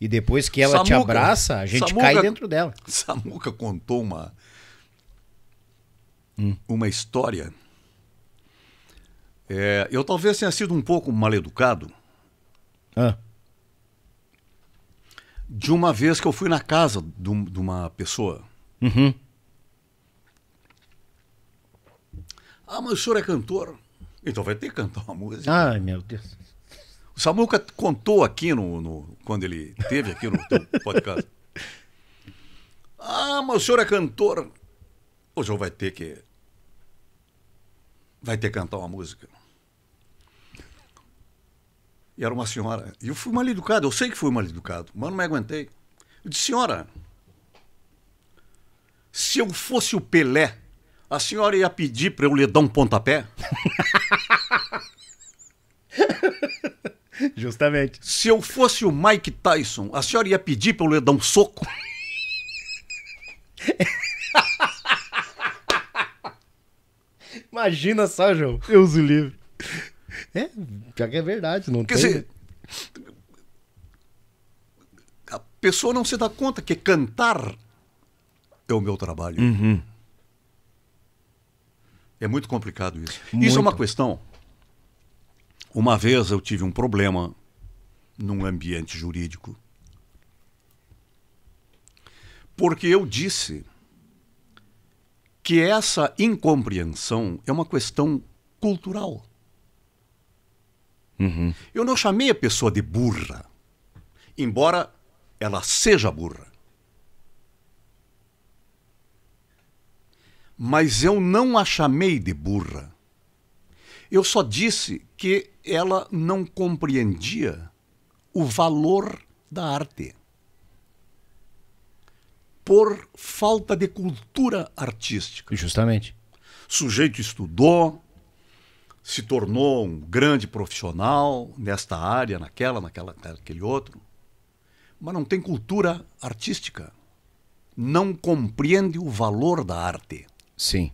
E depois que ela Samuca, te abraça, a gente Samuca, cai dentro dela. Samuca contou uma, hum. uma história. É, eu talvez tenha sido um pouco mal educado. Ah. De uma vez que eu fui na casa de, de uma pessoa. Uhum. Ah, mas o senhor é cantor? Então vai ter que cantar uma música. Ai, meu Deus. O Samuca contou aqui no, no quando ele teve aqui no podcast. Ah, mas o senhor é cantor. O senhor vai ter que. Vai ter que cantar uma música. E era uma senhora. E eu fui mal educado, eu sei que fui mal educado, mas não me aguentei. Eu disse, senhora, se eu fosse o Pelé, a senhora ia pedir para eu lhe dar um pontapé? Justamente. Se eu fosse o Mike Tyson, a senhora ia pedir pra eu dar um soco? Imagina só, João. Deus uso livre. É, pior que é verdade, não Quer tem. Dizer, a pessoa não se dá conta que cantar é o meu trabalho. Uhum. É muito complicado isso. Muito. Isso é uma questão uma vez eu tive um problema num ambiente jurídico. Porque eu disse que essa incompreensão é uma questão cultural. Uhum. Eu não chamei a pessoa de burra, embora ela seja burra. Mas eu não a chamei de burra. Eu só disse que ela não compreendia o valor da arte. Por falta de cultura artística. Justamente. O sujeito estudou, se tornou um grande profissional nesta área, naquela, naquela, naquele outro, mas não tem cultura artística. Não compreende o valor da arte. Sim.